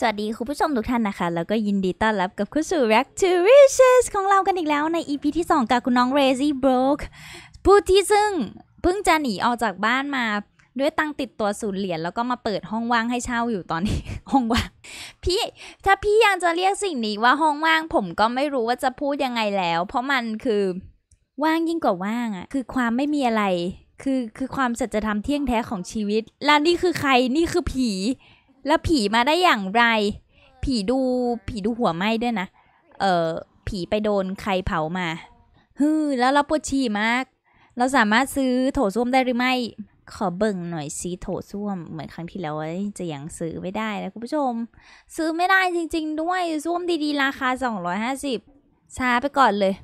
สวัสดีคุณผู้ชมทุกท่านนะคะ แล้วก็ยินดีต้อนรับกับคุณสู่ Rack to Riches ของเรากันอีกแล้ว ใน EP ที่ 2 กับคุณน้อง Razy Broke ผู้ที่ซึ่งเพิ่งจะหนีออกจากบ้านมา ด้วยตังติดตัวศูนย์เหรียญแล้วก็มาเปิดห้องว่างให้เช่าอยู่ตอนนี้ ห้องว่างพี่ถ้าพี่ยังจะเรียกสิ่งนี้ว่าห้องว่างผมก็ไม่รู้ว่าจะพูดยังไงแล้ว เพราะมันคือว่างยิ่งกว่าว่างอะ่ะคือความไม่มีอะไร คือคือความสัจธรรมเที่ยงแท้ของชีวิตแล้วนี่คือใครนี่คือผีแล้วผีมาได้อย่างไร ผีดูผีดูหัวไหม้ด้วยนะ เออผีไปโดนใครเผามาฮือแล้วเราปวดฉี่มาก เราสามารถซื้อโถส้วมได้หรือไม่ ขอเบิ่งหน่อยซีโถส้วม เหมือนครั้งที่แล้วจะยังซื้อไม่ได้นะคุณผู้ชม ซื้อไม่ได้จริง ๆ ด้วย ส้วมดีๆ ราคา250ช้าไปก่อนเลย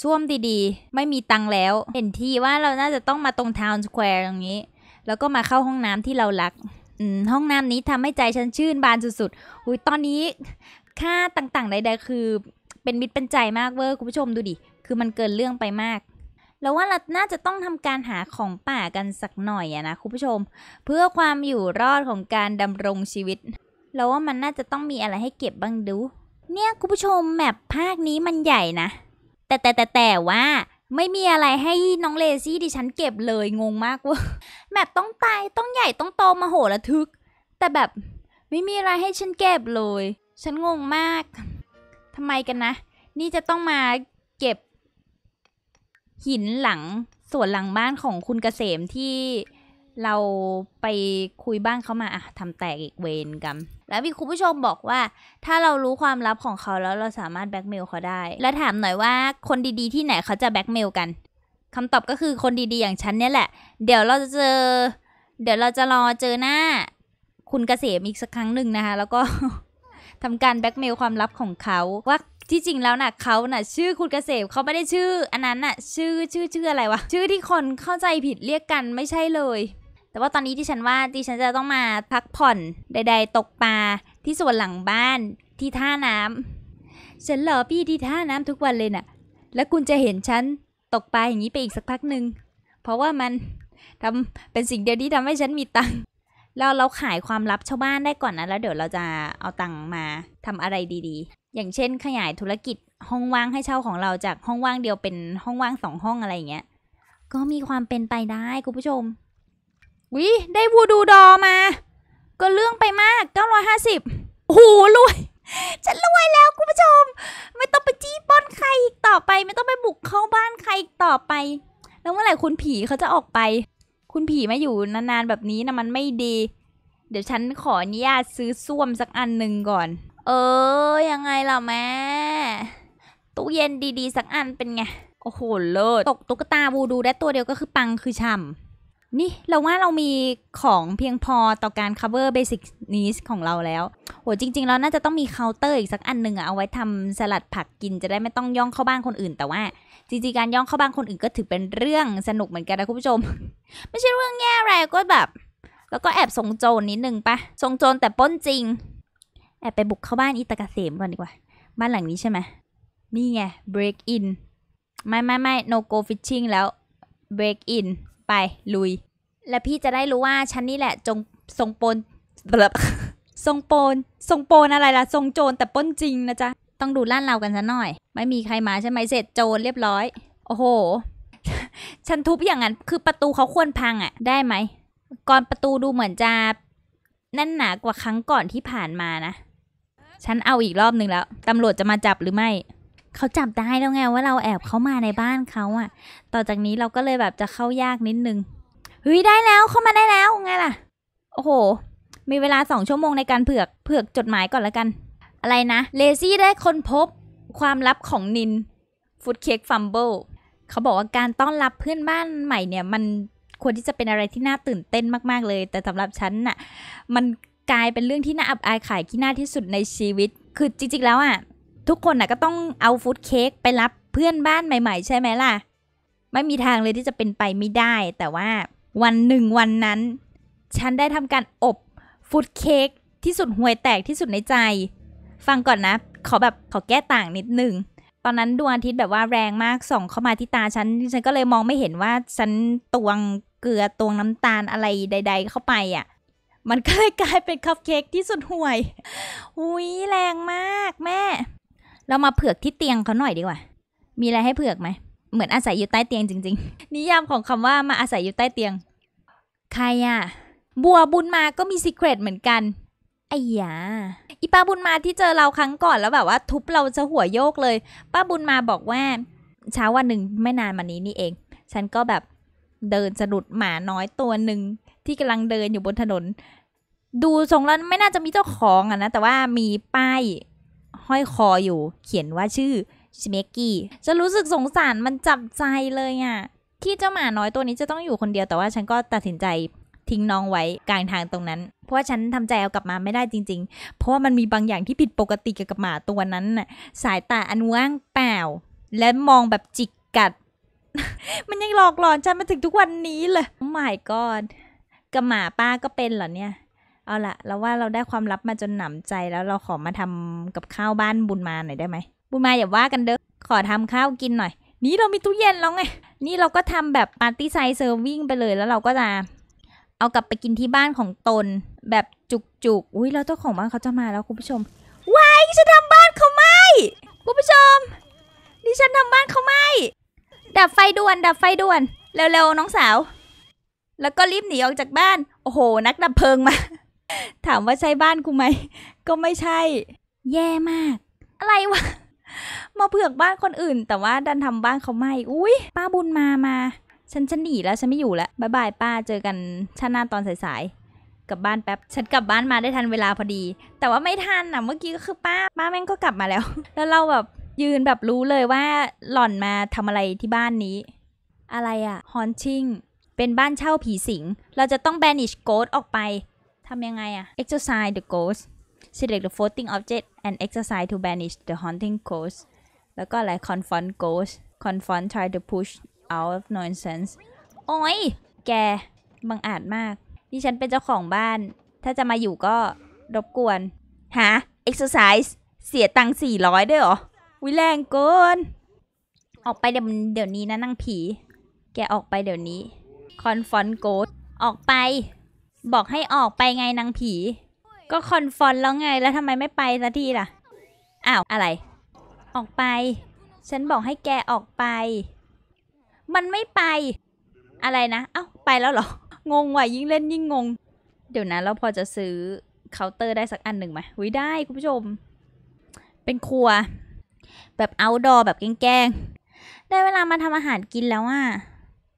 ส้วมดีๆ ไม่มีตังแล้ว เห็นทีว่าเราน่าจะต้องมาตรงทาวน์สแควร์ตรงนี้ แล้วก็มาเข้าห้องน้ำที่เรารักห้องน้ำนี้ทำให้ใจฉันชื่นบานสุดๆอุ้ยตอนนี้ค่าต่างๆใดๆคือเป็นมิตรเป็นใจมากเวอร์คุณผู้ชมดูดิ คือมันเกินเรื่องไปมาก แล้วว่าเรา น่าจะต้องทำการหาของป่ากันสักหน่อยอะนะคุณผู้ชม เพื่อความอยู่รอดของการดำรงชีวิต แล้วว่ามันน่าจะต้องมีอะไรให้เก็บบ้างดู เนี่ยคุณผู้ชมแมปภาคนี้มันใหญ่ นะ แต่แต่แต่แต่ว่าไม่มีอะไรให้น้องเลซี่ดิฉันเก็บเลยงงมากว่าแมปต้องตายต้องใหญ่ต้องโตมาโหระทึก แต่แบบไม่มีอะไรให้ฉันเก็บเลย ฉันงงมากทำไมกันนะ นี่จะต้องมาเก็บ หินหลังส่วนหลังบ้านของคุณเกษมที่เราไปคุยบ้านเขามาอะทำแตกอีกเวรกัน แล้วมีคุณผู้ชมบอกว่า ถ้าเรารู้ความลับของเขาแล้วเราสามารถแบ็กเมลเขาได้ แล้วถามหน่อยว่าคนดีๆที่ไหนเขาจะแบ็กเมลกันคำตอบก็คือคนดีๆอย่างฉันเนี่ยแหละ เดี๋ยวเราจะเจอ เดี๋ยวเราจะรอเจอหน้า คุณเกษมอีกสักครั้งหนึ่งนะคะ แล้วก็ทำการแบ็กเมลความลับของเขาว่า ที่จริงแล้วนะ่ะเขานะ่ะ ชื่อคุณเกษมเขาไม่ได้ชื่อ อันนั้นน่ะ ชื่อชื่อชื่ออะไรวะชื่อที่คนเข้าใจผิดเรียกกันไม่ใช่เลยแต่ว่าตอนนี้ที่ฉันว่าดิฉันจะต้องมาพักผ่อนใดๆตกปลาที่ส่วนหลังบ้านที่ท่าน้ำ ฉันหลอพี่ที่ท่าน้ำทุกวันเลยนะ่ะแล้วคุณจะเห็นฉันตกปลาอย่างนี้ไปอีกสักพักหนึ่งเพราะว่ามันทำเป็นสิ่งเดียวที่ทำให้ฉันมีตังค์เราเราขายความลับชาวบ้านได้ก่อนนะแล้วเดี๋ยวเราจะเอาตังค์มาทำอะไรดีๆ อย่างเช่นขยายธุรกิจห้องว่างให้เช่าของเราจากห้องว่างเดียวเป็นห้องว่างสองห้องอะไรอย่างเงี้ย ก็มีความเป็นไปได้คุณผู้ชมวิได้วูดูดอมา ก็เรื่องไปมาก 950 โอ้โหรวยฉันรวยแล้วคุณผู้ชม ไม่ต้องไปจี้ป้อนใครอีกต่อไป ไม่ต้องไปบุกเข้าบ้านใครอีกต่อไป แล้วเมื่อไหร่คุณผีเขาจะออกไป คุณผีมาอยู่นานๆ แบบนี้นะมันไม่ดี เดี๋ยวฉันขออนุญาตซื้อส้วมสักอันหนึ่งก่อน เออยังไงล่ะแม่ ตู้เย็นดีๆ สักอันเป็นไง โอ้โหเลิศ ตกตุ๊กตาวูดูได้ตัวเดียวก็คือปังคือฉ่ำนี่เราว่าเรามีของเพียงพอต่อการ cover basic needs ของเราแล้ว โห จริง ๆ แล้วน่าจะต้องมีเคาน์เตอร์อีกสักอันหนึ่งอะเอาไว้ทำสลัดผักกินจะได้ไม่ต้องย่องเข้าบ้านคนอื่น แต่ว่าจริงๆการย่องเข้าบ้านคนอื่นก็ถือเป็นเรื่องสนุกเหมือนกันนะคุณผู้ชมไม่ใช่เรื่องแย่อะไรก็แบบ แล้วก็แอบส่งโจรนนิดนึงปะส่งโจรแต่ป้นจริง แอบไปบุกเข้าบ้านอิตากาเสมก่อนดีกว่าบ้านหลังนี้ใช่ไหมนี่ไง break in ไม่ไม่ไม่ no go fishing แล้ว break in ไป ลุย และพี่จะได้รู้ว่าฉันนี่แหละ จงทรงปนแบบทรงปน ทรงปนอะไรล่ะ ทรงโจรแต่ป้นจริงนะจ๊ะต้องดูล้านเรากันซะหน่อย ไม่มีใครมาใช่ไหมเสร็จโจรเรียบร้อย โอ้โหฉันทุบอย่างนั้น คือประตูเขาควรพังอะ่ะ ได้ไหมก่อนประตูดูเหมือนจะแน่นหนากว่าครั้งก่อนที่ผ่านมานะฉันเอาอีกรอบนึงแล้วตำรวจจะมาจับหรือไม่เขาจับได้แล้วไงว่าเราแอบเขามาในบ้านเขาอะต่อจากนี้เราก็เลยแบบจะเข้ายากนิดนึง เฮ้ยได้แล้วเข้ามาได้แล้วไงล่ะ โอ้โห มีเวลาสองชั่วโมงในการเผือก เผือกจดหมายก่อนละกัน อะไรนะเลซี่ได้คนพบความลับของนินฟุตเค้กฟัมเบิลเขาบอกว่าการต้อนรับเพื่อนบ้านใหม่เนี่ย มันควรที่จะเป็นอะไรที่น่าตื่นเต้นมากๆเลย แต่สำหรับฉันน่ะ มันกลายเป็นเรื่องที่น่าอับอายขายขี้หน้าที่สุดในชีวิต คือจริงๆแล้วอ่ะทุกคนนะ่ะก็ต้องเอาฟ้ดเค้กไปรับเพื่อนบ้านใหม่ ๆ ใช่ไหมล่ะ ไม่มีทางเลยที่จะเป็นไปไม่ได้ แต่ว่าวันหนึ่งวันนั้น ฉันได้ทำการอบฟ้ดเค้กที่สุดห่วยแตกที่สุดในใจ ฟังก่อนนะ ขอแบบขอแก้ต่างนิดนึงตอนนั้นดวงอาทิตย์แบบว่าแรงมากส่องเข้ามาที่ตาฉัน ฉันก็เลยมองไม่เห็นว่าฉันตวงเกลือตวงน้ำตาลอะไรใดๆเข้าไปอะ่ะ มันก็เลยกลายเป็นคัพเค้กที่สุดห่วยอุ้ยแรงมากแม่เรามาเผือกที่เตียงเขาหน่อยดีกว่ามีอะไรให้เผือกไหม เหมือนอาศัยอยู่ใต้เตียงจริงๆ นิยามของคำว่ามาอาศัยอยู่ใต้เตียง ใครอะบัวบุญมาก็มีสิเรตเหมือนกันไอ้ยา อีป้าบุญมาที่เจอเราครั้งก่อนแล้วแบบว่า ทุบเราจะหัวโยกเลย ป้าบุญมาบอกว่า เช้าวันหนึ่งไม่นานมานี้นี่เอง ฉันก็แบบเดินสะดุดหมาน้อยตัวหนึ่งที่กำลังเดินอยู่บนถนน ดูทรงแล้วไม่น่าจะมีเจ้าของอะนะ แต่ว่ามีป้ายห้อยคออยู่ เขียนว่าชื่อชิเมกี้จะรู้สึกสงสารมันจับใจเลยอะ่ะที่เจ้าหมาน้อยตัวนี้จะต้องอยู่คนเดียว แต่ว่าฉันก็ตัดสินใจทิ้งน้องไว้กลางทางตรงนั้น เพราะว่าฉันทำใจเอากลับมาไม่ได้จริงๆ เพราะว่ามันมีบางอย่างที่ผิดปกติเกี่ยวกับหมาตัวนั้นน่ะสายตาอันว่างเปล่าและมองแบบจิกกัด มันยังหลอกหลอนฉันมาถึงทุกวันนี้เลย oh my god กับหมาป้าก็เป็นเหรอเนี่ยเอาละเราว่าเราได้ความลับมาจนหนำใจแล้วเราขอมาทำกับข้าวบ้านบุญมาหน่อยได้ไหม บุญมาอย่าว่ากันเด้อ ขอทำข้าวกินหน่อย นี่เรามีตู้เย็นแล้วไง นี่เราก็ทำแบบปาร์ตี้ไซส์เซอร์วิ่งไปเลย แล้วเราก็จะเอากลับไปกินที่บ้านของตน แบบจุกจุกอุ้ยแล้วเจ้าของบ้านเขาจะมาแล้วคุณผู้ชมวายฉันทำบ้านเขาไหม คุณผู้ชม นี่ฉันทำบ้านเขาไหมดับไฟด่วน ดับไฟด่วนเร็วๆน้องสาว แล้วก็รีบหนีออกจากบ้าน โอ้โหนักดับเพลิงมาถามว่าใช่บ้านกูไหม ก็ไม่ใช่ แย่มาก อะไรวะ มาเผือกบ้านคนอื่น แต่ว่าดันทำบ้านเขาไหมอุ้ยป้าบุญมา มา ฉันฉันหนีแล้วฉันไม่อยู่แล้วบายบายป้าเจอกันชาติหน้าตอนสาย ๆกลับบ้านแป๊บ ฉันกลับบ้านมาได้ทันเวลาพอดี แต่ว่าไม่ทันอ่ะ เมื่อกี้ก็คือป้า ป้าแม่งก็กลับมาแล้ว แล้วเราแบบยืนแบบรู้เลยว่าหล่อนมาทำอะไรที่บ้านนี้ อะไรอะ่ะ ฮอนชิง เป็นบ้านเช่าผีสิงเราจะต้องแบนิชโกดออกไปทำยังไงอะ exercise the ghost select the floating object and exercise to banish the haunting ghost แล้วก็อะไร confront ghost confront try to push out of nonsense โอ้ย แก บังอาจมากดี่ฉันเป็นเจ้าของบ้าน ถ้าจะมาอยู่ก็รบกวนหา exercise เสียตังค์สี่ร้อยด้วยหรอ วิแรงเกินออกไปเดี๋ยวเดี๋ยวนี้นะนั่งผี แกออกไปเดี๋ยวนี้ confront ghost ออกไปบอกให้ออกไปไงนางผี ก็คอนฟอนแล้วไงแล้วทำไมไม่ไปสักทีล่ะ อ้าวอะไร ออกไป ฉันบอกให้แกออกไป มันไม่ไป อะไรนะ เอ้าไปแล้วเหรอ งงว่ะยิ่งเล่นยิ่งงง เดี๋ยวนะเราพอจะซื้อ เคาน์เตอร์ได้สักอันหนึ่งไหมวิได้คุณผู้ชม เป็นครัว แบบเอาดอแบบแกล้งได้เวลามาทำอาหารกินแล้วอ่ะ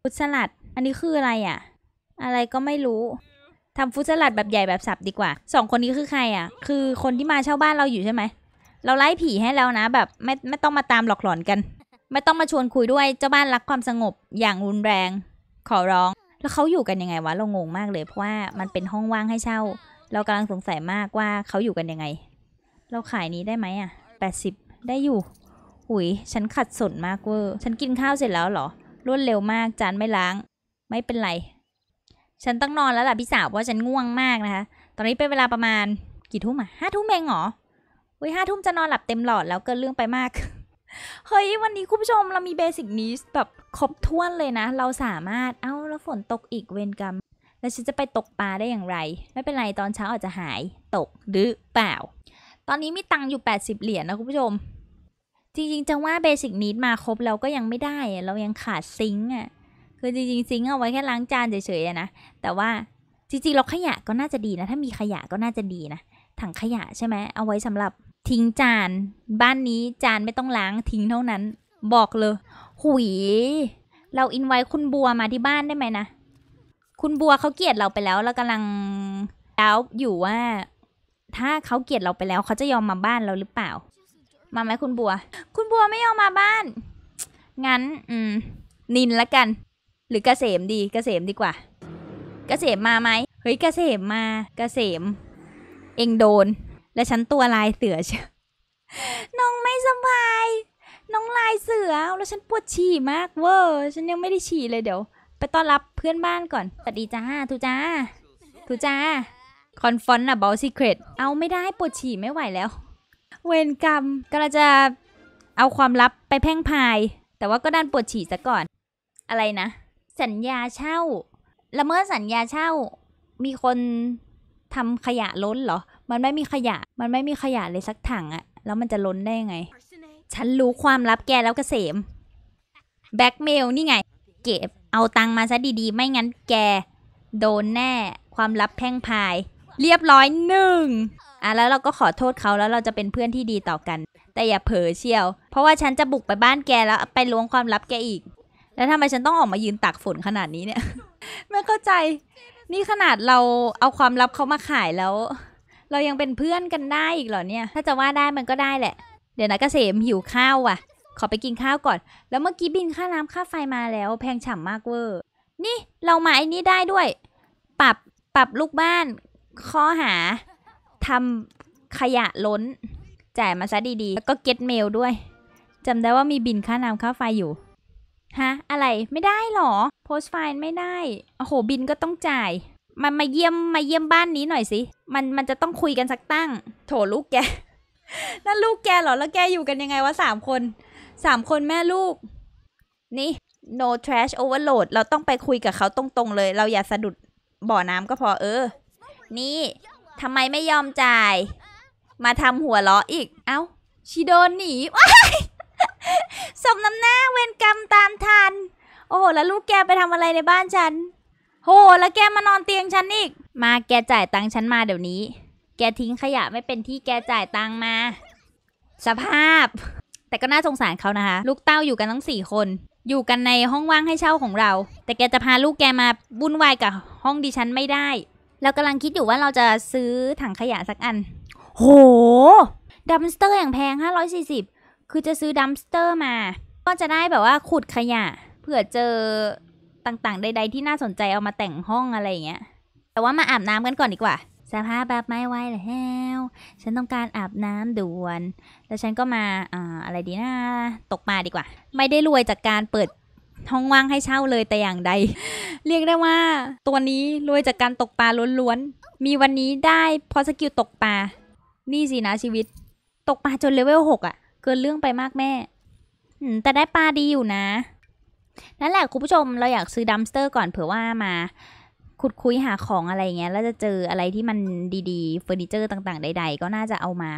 พุทสลัด อันนี้คืออะไรอ่ะ อะไรก็ไม่รู้ทำฟุตสลัดแบบใหญ่แบบสับดีกว่าสองคนนี้คือใครอ่ะ คือคนที่มาเช่าบ้านเราอยู่ใช่ไหมเราไล่ผีให้แล้วนะแบบไม่ไม่ต้องมาตามหลอกหลอนกัน ไม่ต้องมาชวนคุยด้วยเจ้าบ้านรักความสงบ อย่างรุนแรง ขอร้อง แล้วเขาอยู่กันยังไงวะเรางงมากเลย เพราะว่ามันเป็นห้องว่างให้เช่า เรากำลังสงสัยมากว่าเขาอยู่กันยังไง เราขายนี้ได้ไหมอ่ะแปดสิบได้อยู่หุยฉันขัดสนมากเวอร์ฉันกินข้าวเสร็จแล้วเหรอ รวดเร็วมากจานไม่ล้าง ไม่เป็นไรฉันต้องนอนแล้วล่ะพี่สาวเพราะฉันง่วงมากนะคะตอนนี้เป็นเวลาประมาณกี่ทุ่มอ่ะห้าทุ่มเองเหรออุ้ยห้าทุ่มจะนอนหลับเต็มหลอดแล้วเกินเรื่องไปมาก เฮ้ยวันนี้คุณผู้ชมเรามีเบสิกนี้แบบครบถ้วนเลยนะ เราสามารถเอ้าแล้วฝนตกอีกเวรกรรม แล้วฉันจะไปตกปลาได้อย่างไร ไม่เป็นไรตอนเช้าอาจจะหาย ตกหรือเปล่า ตอนนี้มีตังค์อยู่ 80 เหรียญนะคุณผู้ชม จริงๆจะว่าเบสิกนี้มาครบเราก็ยังไม่ได้เรายังขาดซิงค์อ่ะคือจริงๆซิงเอาไว้แค่ล้างจานเฉยๆนะแต่ว่าจริงๆเราขยะก็น่าจะดีนะถ้ามีขยะก็น่าจะดีนะถังขยะใช่ไหมเอาไว้สำหรับ ทิ้งจาน บ้านนี้ จานไม่ต้องล้าง ทิ้งเท่านั้น บอกเลยหุยเราอินไว้คุณบัวมาที่บ้านได้ไหมนะคุณบัวเขาเกลียดเราไปแล้วเรากำลังแล้วอยู่ว่า ถ้าเขาเกลียดเราไปแล้วเขาจะยอมมาบ้านเราหรือเปล่า มาไหมคุณบัว คุณบัวไม่ยอมมาบ้าน งั้น อืม นินละกันรือเกษมดีเกษมดีกว่า เกษมมาไหมเฮ้ย เกษมมาเกษม เองโดน และฉันตัวลายเสือเชน้องไม่สบายน้องลายเสือแล้วฉันปวดฉี่มากเวอร์ฉันยังไม่ได้ฉี่เลยเดี๋ยว ไปต้อนรับเพื่อนบ้านก่อนสวัสดีจ้าทูจ้าทูจ้าคอนฟอนต์อะบอลซีเครตเอาไม่ได้ปวดฉี่ไม่ไหวแล้ว เวรกรรมก็จะเอาความลับไปแพ่งพายแต่ว่าก็ด้านปวดฉี่ซะก่อน อะไรนะสัญญาเช่าละเมิดสัญญาเช่ามีคนทำขยะล้นเหรอ มันไม่มีขยะ มันไม่มีขยะเลยสักถังอะแล้วมันจะล้นได้ไง ฉันรู้ความลับแกแล้วกเกษมแบ็กเมลนี่ไงเก็บเอาตังมาซะดี ๆ ไม่งั้นแก โดนแน่ ความลับแพ่งพายเรียบร้อยหนึ่งอ่ะแล้วเราก็ขอโทษเขาแล้วเราจะเป็นเพื่อนที่ดีต่อกัน แต่อย่าเผลอเชี่ยว เพราะว่าฉันจะบุกไปบ้านแกแล้ว ไปล้วงความลับแกอีกแล้วทำไมฉันต้องออกมายืน ตาก ฝนขนาดนี้เนี่ยไม่เข้าใจ นี่ขนาดเราเอาความลับเขามาขายแล้ว เรายังเป็นเพื่อนกันได้อีกเหรอเนี่ยถ้าจะว่าได้มันก็ได้แหละ เดี๋ยวนะกเกษมหิวข้าวว่ะ ขอไปกินข้าวก่อน แล้วเมื่อกี้บินค่าน้ำค่าไฟมาแล้ว แพงฉ่ำมากเวอร์นี่เรามาไอ้นี้ได้ด้วยปรับปรับลูกบ้านข้อหาทำขยะล้นจ่ายมาซะดีๆ แล้วก็เก็ตเมลด้วยจำได้ว่ามีบินค่าน้ำค่าไฟอยู่ฮะอะไรไม่ได้หรอ โพสต์ไฟล์ไม่ได้โอ้โหบินก็ต้องจ่าย มันมาเยี่ยมมาเยี่ยมบ้านนี้หน่อยสิมันมันจะต้องคุยกันสักตั้ง โถลูกแก นั่นลูกแกเหรอ แล้วแกอยู่กันยังไงวะสามคนสามคนแม่ลูก นี่ no trash overload เราต้องไปคุยกับเขาตรง ๆ เลย เราอย่าสะดุดบ่อน้ำก็พอเออ นี่ทำไมไม่ยอมจ่าย มาทำหัวเราะอีก เอา้าชิโดนหนีว้ายสมน้ำหน้าเวรกรรมตามทัน โอ้โห แล้วลูกแกไปทำอะไรในบ้านฉันโห แล้วแกมานอนเตียงฉันอีก มาแกจ่ายตังค์ฉันมาเดี๋ยวนี้ แกทิ้งขยะไม่เป็นที่แกจ่ายตังค์มา สภาพ แต่ก็น่าสงสารเขานะคะ ลูกเต้าอยู่กันทั้งสี่คน อยู่กันในห้องว่างให้เช่าของเรา แต่แกจะพาลูกแกมาบุ่นวายกับห้องดิฉันไม่ได้ เรากำลังคิดอยู่ว่าเราจะซื้อถังขยะสักอัน โหดัมสเตอร์อย่างแพงห้้ารอยสี่สิบคือจะซื้อดัมสเตอร์มา ก็จะได้แบบว่าขุดขยะเผื่อเจอต่างๆ ใดๆ ที่น่าสนใจเอามาแต่งห้องอะไรเงี้ย แต่ว่ามาอาบน้ำกันก่อนดีกว่าสภาพแบบไม่ไหวแล้ว ฉันต้องการอาบน้ำด่วน แล้วฉันก็มาอ่าอะไรดีนะ ตกมาดีกว่า ไม่ได้รวยจากการเปิดห้องว่างให้เช่าเลยแต่อย่างใด เรียกได้ว่าตัวนี้รวยจากการตกปลาล้วนๆมีวันนี้ได้พอสกิลตกปลานี่สินะชีวิต ตกปลาจนเลเวลหกอะเกินเรื่องไปมากแม่ แต่ได้ปลาดีอยู่นะ นั่นแหละคุณผู้ชม เราอยากซื้อดัมสเตอร์ก่อนเผื่อว่ามาขุดคุยหาของอะไรเงี้ย แล้วจะเจออะไรที่มันดีๆเฟอร์นิเจอร์ต่างๆใดๆ ก็น่าจะเอามา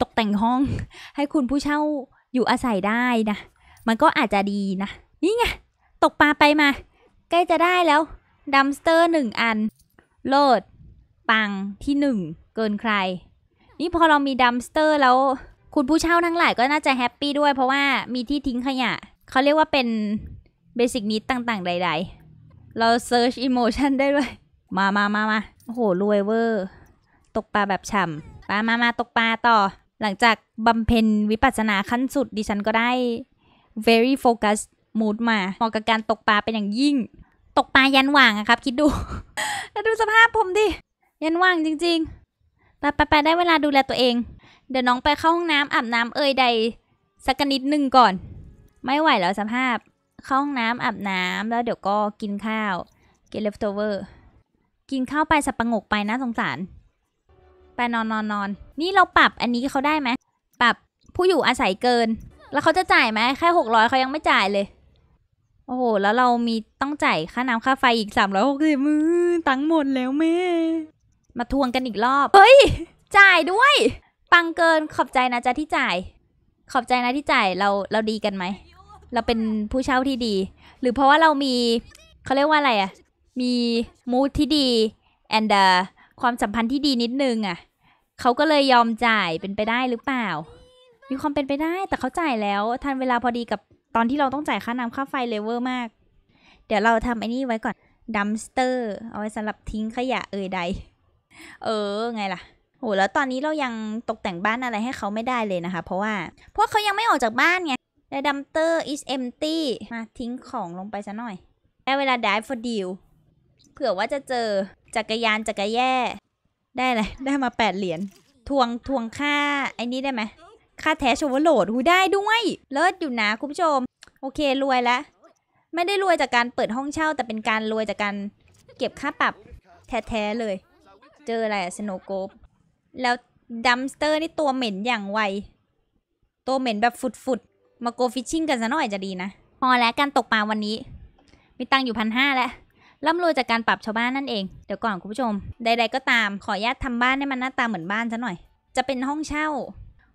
ตกแต่งห้อง ให้คุณผู้เช่าอยู่อาศัยได้นะ มันก็อาจจะดีนะ นี่ไง ตกปลาไปมา ใกล้จะได้แล้วดัมสเตอร์หนึ่งอัน โลด ปังที่หนึ่งเกินใคร นี่พอเรามีดัมสเตอร์แล้วคุณผู้เช่าทั้งหลายก็น่าจะแฮปปี้ด้วยเพราะว่ามีที่ทิ้งขยะ เขาเรียกว่าเป็นเบสิกนิดต่าง ๆ ใด ๆ เราเซิร์ชอิโมชันได้ด้วย มามามามาโอ้โหรวยเวอร์ ตกปลาแบบฉ่ำปลามามาตกปลาต่อหลังจากบำเพ็ญวิปัสสนาขั้นสุด ดิฉันก็ได้ very focus mood มาเหมาะกับการตกปลาเป็นอย่างยิ่ง ตกปลายันหว่างอะครับคิดดูแล้วดูสภาพผมดิยันหว่างจริงๆไปไปได้เวลาดูแลตัวเองเดี๋ยวน้องไปเข้าห้องน้ำอาบน้ำเอ่ยใด สักนิดหนึ่งก่อน ไม่ไหวแล้วสภาพเข้าห้องน้ำอาบน้ำแล้วเดี๋ยวก็กินข้าวกินเลฟโตเวอร์กินข้าวไปสับปัะงกไปนะสงสาร ไปนอนนอนนอนนี่เราปรับอันนี้เขาได้ไหมปรับผู้อยู่อาศัยเกิน แล้วเขาจะจ่ายไหมแค่หกร้อยเขายังไม่จ่ายเลยโอ้โหแล้วเรามีต้องจ่ายค่าน้ำค่าไฟอีกสามร้อยหกสิบมือตังหมดแล้วแม่มาทวงกันอีกรอบเฮ้ย จ่ายด้วยปังเกินขอบใจนะจ๊ะที่จ่าย ขอบใจนะที่จ่ายเราเราดีกันไหม เราเป็นผู้เช่าที่ดี หรือเพราะว่าเรามี เขาเรียกว่าอะไรอะ่ะ มีมูทที่ดี and uh, ความสัมพันธ์ที่ดีนิดนึงอะ่ะเขาก็เลยยอมจ่ายเป็นไปได้หรือเปล่า มีความเป็นไปได้ แต่เขาจ่ายแล้ว ทันเวลาพอดีกับตอนที่เราต้องจ่ายค่าน้ำค่าไฟเลเวอร์มาก เดี๋ยวเราทำไอ้นี่ไว้ก่อนดัมสเตอร์ เอาไว้สำหรับทิ้งขยะเอ่ยใด เออไงล่ะโหแล้วตอนนี้เรายังตกแต่งบ้านอะไรให้เขาไม่ได้เลยนะคะ เพราะว่าพวกเขายังไม่ออกจากบ้านไงเดดัมเตอร์ is empty มาทิ้งของลงไปซะหน่อยได้เวลา dive for deal เผื่อว่าจะเจอ จักรยานจักรแย่ ได้เลย ได้มา 8 เหรียญทวงทวงค่าไอ้นี้ได้ไหม ค่าแท้ชวโหลดหูได้ด้วยเลิศอยู่นะคุณผู้ชม โอเครวยแล้ว ไม่ได้รวยจากการเปิดห้องเช่า แต่เป็นการรวยจากการเก็บค่าปรับแท้ๆเลย เจออะไรสโนโกบแล้วดัมสเตอร์นี่ตัวเหม็นอย่างไว ตัวเหม็นแบบฝุดๆ มาโกฟิชชิ่งกันซะหน่อยจะดีนะ พอแล้วการตกปลาวันนี้ มีตังอยู่พันห้าแล้วร่ำรวยจากการปรับชาวบ้านนั่นเอง เดี๋ยวก่อนคุณผู้ชมใด ๆก็ตามขออนุญาตทำบ้านให้มันหน้าตาเหมือนบ้านซะหน่อย จะเป็นห้องเช่า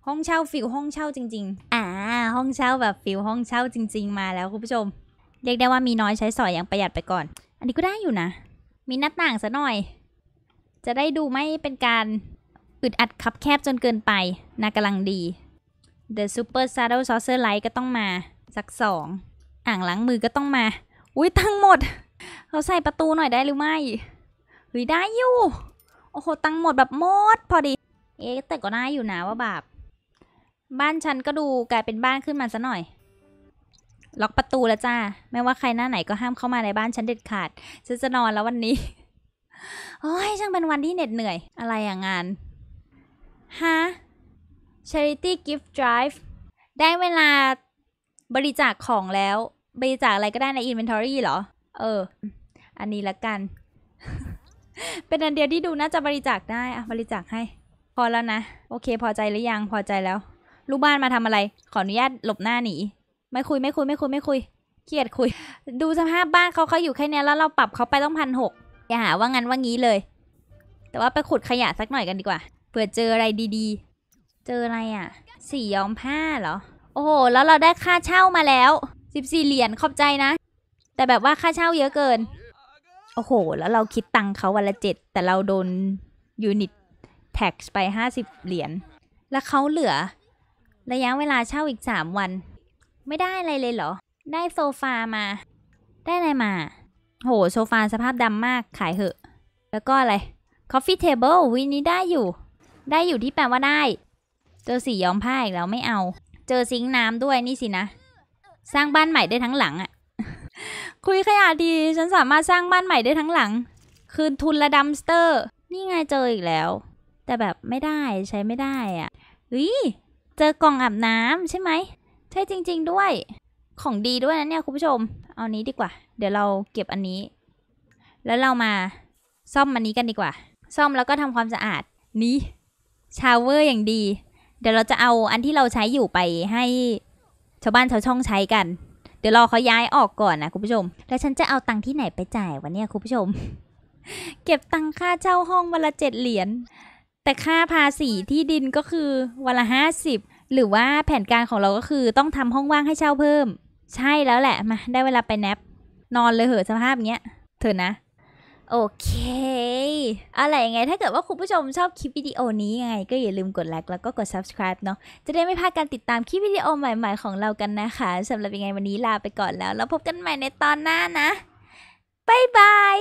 ห้องเช่าฟิลห้องเช่าจริง ๆ อ่า ห้องเช่าแบบฟิลห้องเช่าจริง ๆ มาแล้วคุณผู้ชมเรียกได้ว่ามีน้อยใช้สอยอย่างประหยัดไปก่อน อันนี้ก็ได้อยู่นะมีหน้าต่างซะหน่อย จะได้ดูไม่เป็นการอึดอัดคับแคบจนเกินไปนากำลังดี The Super Saddle Saucer Light ก็ต้องมา สักสอง อ่างล้างมือก็ต้องมา อุ้ยตั้งหมดเราใส่ประตูหน่อยได้หรือไม่หุยอได้อยู่ โอ้โห ตั้งหมดแบบหมด พอดี เอ๊แต่ก็น่าอยู่นะว่าแบบบ้านฉันก็ดูกลายเป็นบ้านขึ้นมาซะหน่อย ล็อกประตูแล้วจ้า ไม่ว่าใครหน้าไหนก็ห้ามเข้ามาในบ้านฉันเด็ดขาดฉันจะนอนแล้ววันนี้ โอ้ย ช่างเป็นวันที่เหน็ดเหนื่อย อะไรอย่างงานฮะ Charity Gift Drive ได้เวลาบริจาคของแล้ว บริจาคอะไรก็ได้ใน Inventory เหรอ เออ อันนี้ละกัน เป็นอันเดียวที่ดูน่าจะบริจาคได้อะบริจาคให้ พอแล้วนะ โอเค พอใจหรือยัง พอใจแล้ว ลูกบ้านมาทำอะไร ขออนุญาตหลบหน้าหนี ไม่คุยไม่คุยไม่คุยไม่คุยเกียดคุย ดูสภาพบ้านเขาเขาอยู่แค่นี้แล้วเราปรับเขาไปต้องพันหกอย่าหาว่างั้นว่างี้เลย แต่ว่าไปขุดขยะสักหน่อยกันดีกว่าเผื่อเจออะไรดีๆ เจออะไรอ่ะ สีย้อมผ้าเหรอโอ้โห แล้วเราได้ค่าเช่ามาแล้ว 14 เหรียญขอบใจนะ แต่แบบว่าค่าเช่าเยอะเกิน โอ้โห แล้วเราคิดตังค์เขาวันละเจ็ดแต่เราโดนยูนิตแท็กไป50 เหรียญแล้วเขาเหลือ ระยะเวลาเช่าอีก 3 วัน ไม่ได้อะไรเลยเหรอ ได้โซฟามา ได้อะไรมา โหโซฟาสภาพดำมากขายเหอะ แล้วก็อะไร coffee table วินี้ได้อยู่ได้อยู่ที่แปลว่าได้ เจอสีย้อมผ้าอีกแล้วไม่เอา เจอซิงน้ำด้วยนี่สินะ สร้างบ้านใหม่ได้ทั้งหลังอะ่ะ คุยขยะดี ฉันสามารถสร้างบ้านใหม่ได้ทั้งหลัง คืนทุนระดัมสเตอร์ นี่ไงเจออีกแล้ว แต่แบบไม่ได้ใช้ไม่ได้อะ่ะอุ้ยเจอกล่องอาบน้ำใช่ไหม ใช่จริง ๆ ด้วย ของดีด้วยนะเนี่ย คุณผู้ชม เอานี้ดีกว่า เดี๋ยวเราเก็บอันนี้ แล้วเรามาซ่อมอันนี้กันดีกว่า ซ่อมแล้วก็ทำความสะอาด นี้ชาวเวอร์อย่างดี เดี๋ยวเราจะเอาอันที่เราใช้อยู่ไปให้ชาวบ้านชาวช่องใช้กัน เดี๋ยวรอเขาย้ายออกก่อนนะคุณผู้ชม แล้วฉันจะเอาตังค์ที่ไหนไปจ่ายวะเนี่ยคุณผู้ชม เก็บตังค่าเช่าห้องวันละเจ็ดเหรียญ แต่ค่าภาษีที่ดินก็คือวันละห้าสิบ หรือว่าแผนการของเราก็คือต้องทำห้องว่างให้เช่าเพิ่ม ใช่แล้วแหละ มา ได้เวลาไปแนปนอนเลยเหอะสภาพเงี้ย เถอะนะโอเค อะไรยังไง ถ้าเกิดว่าคุณผู้ชมชอบคลิปวิดีโอนี้ยังไง ก็อย่าลืมกดไลค์แล้วก็กด subscribe เนาะ จะได้ไม่พลาดการติดตามคลิปวิดีโอใหม่ๆของเรากันนะคะ สำหรับยังไงวันนี้ลาไปก่อนแล้วแล้วพบกันใหม่ในตอนหน้านะ บ๊ายบาย